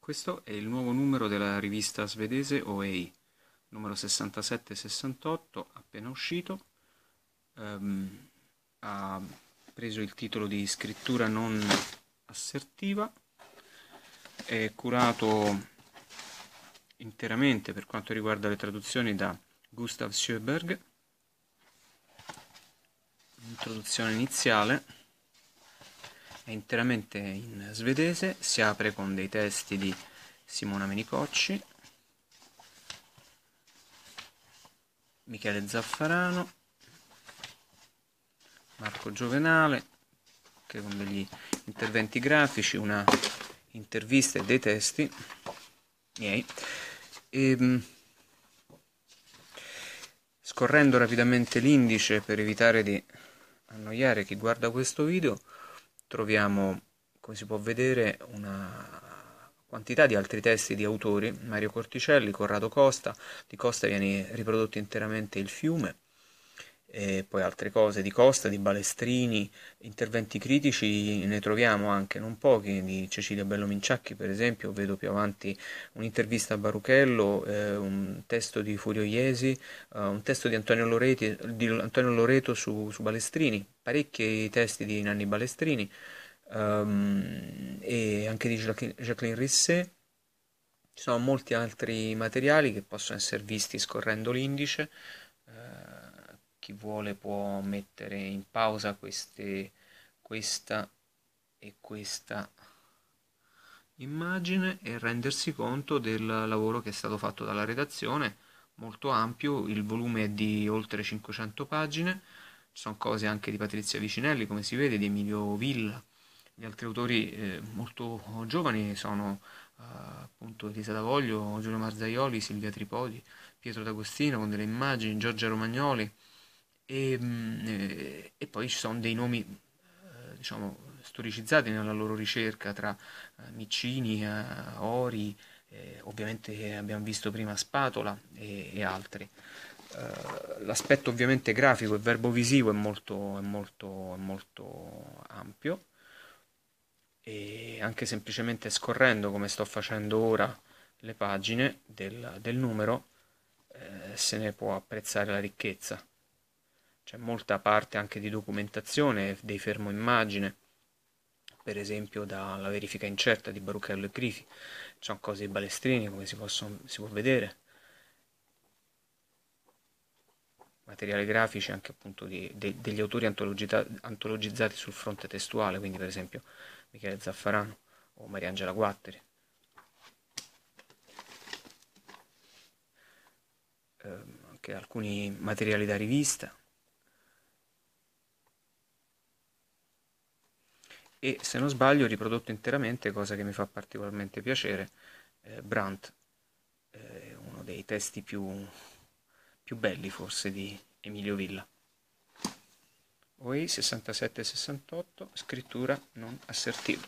Questo è il nuovo numero della rivista svedese Oei, numero 6768, appena uscito. Um, ha preso il titolo di scrittura non assertiva, è curato interamente per quanto riguarda le traduzioni da Gustav Sjöberg. Introduzione iniziale è interamente in svedese, si apre con dei testi di Simona Menicocci, Michele Zaffarano, Marco Giovenale, che con degli interventi grafici, una intervista e dei testi miei. E, ehm, scorrendo rapidamente l'indice per evitare di annoiare chi guarda questo video, troviamo, come si può vedere, una quantità di altri testi di autori, Mario Corticelli, Corrado Costa, di Costa viene riprodotto interamente il fiume, e poi altre cose di Costa, di Balestrini, interventi critici ne troviamo anche, non pochi, di Cecilia Bellominciacchi per esempio, vedo più avanti un'intervista a Baruchello, eh, un testo di Furio Iesi, eh, un testo di Antonio, Loreti, di Antonio Loreto su, su, Balestrini, parecchi testi di Nanni Balestrini ehm, e anche di Jacqueline Risset. Ci sono molti altri materiali che possono essere visti scorrendo l'indice chi vuole può mettere in pausa queste, questa e questa immagine e rendersi conto del lavoro che è stato fatto dalla redazione molto ampio il volume è di oltre 500 pagine ci sono cose anche di Patrizia Vicinelli come si vede di Emilio Villa gli altri autori eh, molto giovani sono eh, appunto Elisa Davoglio, Giulio Marzaioli, Silvia Tripodi, Pietro D'Agostino con delle immagini, Giorgia Romagnoli e, ehm, eh, e poi ci sono dei nomi, eh, diciamo, storicizzati nella loro ricerca tra eh, Miccini, Ori, ovviamente abbiamo visto prima Spatola e, e altri. l'aspetto ovviamente grafico e verbo-visivo è molto, è molto, è molto ampio e anche semplicemente scorrendo come sto facendo ora le pagine del, del numero eh, se ne può apprezzare la ricchezza c'è molta parte anche di documentazione dei fermoimmagine, per esempio dalla verifica incerta di Baruchello e Crifi, sono cose di balestrini come si, possono, si può vedere, materiali grafici anche appunto di, de, degli autori antologizzati sul fronte testuale, quindi per esempio Michele Zaffarano o Mariangela Guatteri. Eh, anche alcuni materiali da rivista e se non sbaglio riprodotto interamente, cosa che mi fa particolarmente piacere, eh, Brandt, eh, uno dei testi più, più belli forse di Emilio Villa. OI 67-68, scrittura non assertiva.